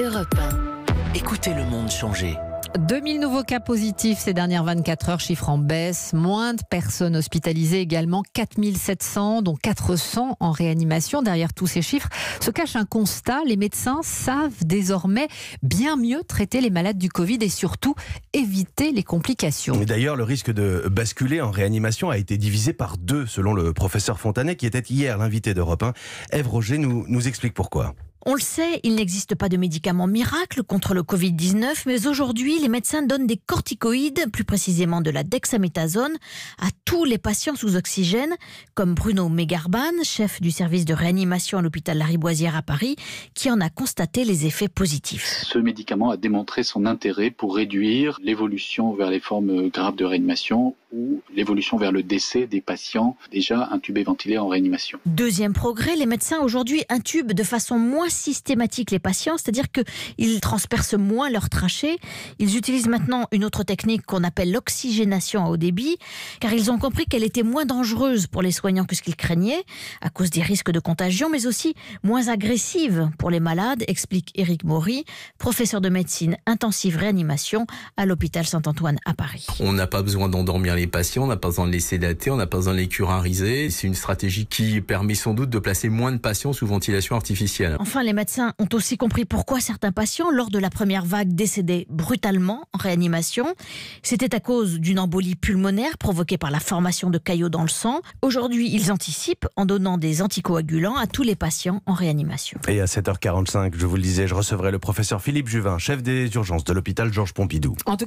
Europe 1. Écoutez le monde changer. 2000 nouveaux cas positifs ces dernières 24 heures, chiffre en baisse. Moins de personnes hospitalisées également, 4700, dont 400 en réanimation. Derrière tous ces chiffres se cache un constat. Les médecins savent désormais bien mieux traiter les malades du Covid et surtout éviter les complications. D'ailleurs, le risque de basculer en réanimation a été divisé par deux, selon le professeur Fontanet, qui était hier l'invité d'Europe 1. Ève Roger nous explique pourquoi. On le sait, il n'existe pas de médicament miracle contre le Covid-19, mais aujourd'hui, les médecins donnent des corticoïdes, plus précisément de la dexaméthasone, à tous les patients sous oxygène, comme Bruno Mégarban, chef du service de réanimation à l'hôpital Lariboisière à Paris, qui en a constaté les effets positifs. Ce médicament a démontré son intérêt pour réduire l'évolution vers les formes graves de réanimation ou l'évolution vers le décès des patients déjà intubés ventilés en réanimation. Deuxième progrès, les médecins aujourd'hui intubent de façon moins systématique les patients, c'est-à-dire qu'ils transpercent moins leur trachée. Ils utilisent maintenant une autre technique qu'on appelle l'oxygénation à haut débit, car ils ont compris qu'elle était moins dangereuse pour les soignants que ce qu'ils craignaient, à cause des risques de contagion, mais aussi moins agressive pour les malades, explique Éric Maury, professeur de médecine intensive réanimation à l'hôpital Saint-Antoine à Paris. On n'a pas besoin d'endormir les patients, on n'a pas besoin de les sédater, on n'a pas besoin de les curariser. C'est une stratégie qui permet sans doute de placer moins de patients sous ventilation artificielle. Enfin, les médecins ont aussi compris pourquoi certains patients, lors de la première vague, décédaient brutalement en réanimation. C'était à cause d'une embolie pulmonaire provoquée par la formation de caillots dans le sang. Aujourd'hui, ils anticipent en donnant des anticoagulants à tous les patients en réanimation. Et à 7h45, je vous le disais, je recevrai le professeur Philippe Juvin, chef des urgences de l'hôpital Georges Pompidou.